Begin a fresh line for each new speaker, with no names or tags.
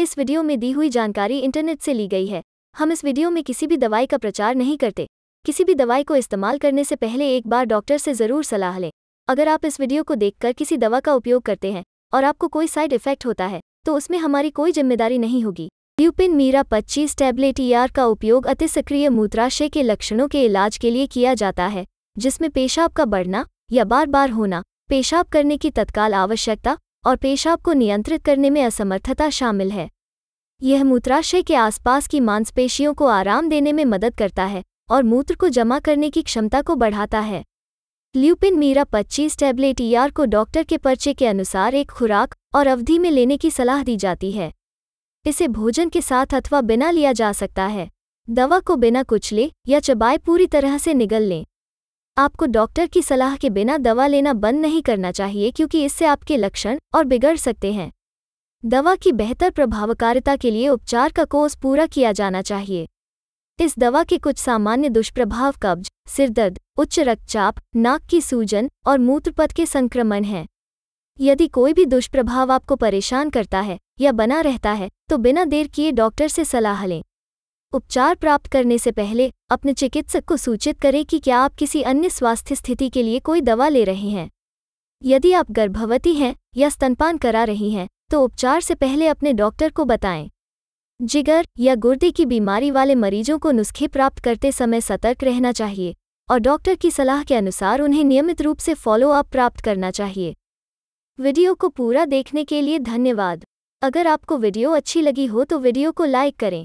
इस वीडियो में दी हुई जानकारी इंटरनेट से ली गई है हम इस वीडियो में किसी भी दवाई का प्रचार नहीं करते किसी भी दवाई को इस्तेमाल करने से पहले एक बार डॉक्टर से ज़रूर सलाह लें अगर आप इस वीडियो को देखकर किसी दवा का उपयोग करते हैं और आपको कोई साइड इफेक्ट होता है तो उसमें हमारी कोई जिम्मेदारी नहीं होगी ल्यूपिन मीरा पच्चीस टैबलेट ई e का उपयोग अति सक्रिय मूत्राशय के लक्षणों के इलाज के लिए किया जाता है जिसमें पेशाब का बढ़ना या बार बार होना पेशाब करने की तत्काल आवश्यकता और पेशाब को नियंत्रित करने में असमर्थता शामिल है यह मूत्राशय के आसपास की मांसपेशियों को आराम देने में मदद करता है और मूत्र को जमा करने की क्षमता को बढ़ाता है ल्यूपिन मीरा 25 टैबलेट ईआर को डॉक्टर के पर्चे के अनुसार एक खुराक और अवधि में लेने की सलाह दी जाती है इसे भोजन के साथ अथवा बिना लिया जा सकता है दवा को बिना कुचले या चबाए पूरी तरह से निगल लें आपको डॉक्टर की सलाह के बिना दवा लेना बंद नहीं करना चाहिए क्योंकि इससे आपके लक्षण और बिगड़ सकते हैं दवा की बेहतर प्रभावकारिता के लिए उपचार का कोर्स पूरा किया जाना चाहिए इस दवा के कुछ सामान्य दुष्प्रभाव कब्ज सिरदर्द उच्च रक्तचाप नाक की सूजन और मूत्रपथ के संक्रमण हैं यदि कोई भी दुष्प्रभाव आपको परेशान करता है या बना रहता है तो बिना देर किए डॉक्टर से सलाह लें उपचार प्राप्त करने से पहले अपने चिकित्सक को सूचित करें कि क्या आप किसी अन्य स्वास्थ्य स्थिति के लिए कोई दवा ले रहे हैं यदि आप गर्भवती हैं या स्तनपान करा रही हैं तो उपचार से पहले अपने डॉक्टर को बताएं जिगर या गुर्दे की बीमारी वाले मरीजों को नुस्खे प्राप्त करते समय सतर्क रहना चाहिए और डॉक्टर की सलाह के अनुसार उन्हें नियमित रूप से फॉलो अप प्राप्त करना चाहिए वीडियो को पूरा देखने के लिए धन्यवाद अगर आपको वीडियो अच्छी लगी हो तो वीडियो को लाइक करें